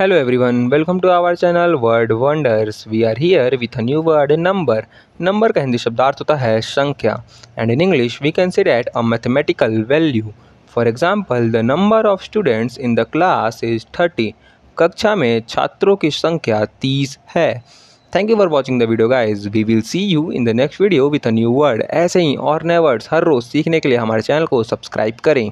hello everyone welcome to our channel word wonders we are here with a new word number number का हिंदी शब्दार्थ होता है संख्या and in English we can see that a mathematical value for example the number of students in the class is thirty कक्षा में छात्रों की संख्या तीस है thank you for watching the video guys we will see you in the next video with a new word ऐसे ही और नए वर्ड्स हर रोज सीखने के लिए हमारे चैनल को सब्सक्राइब करें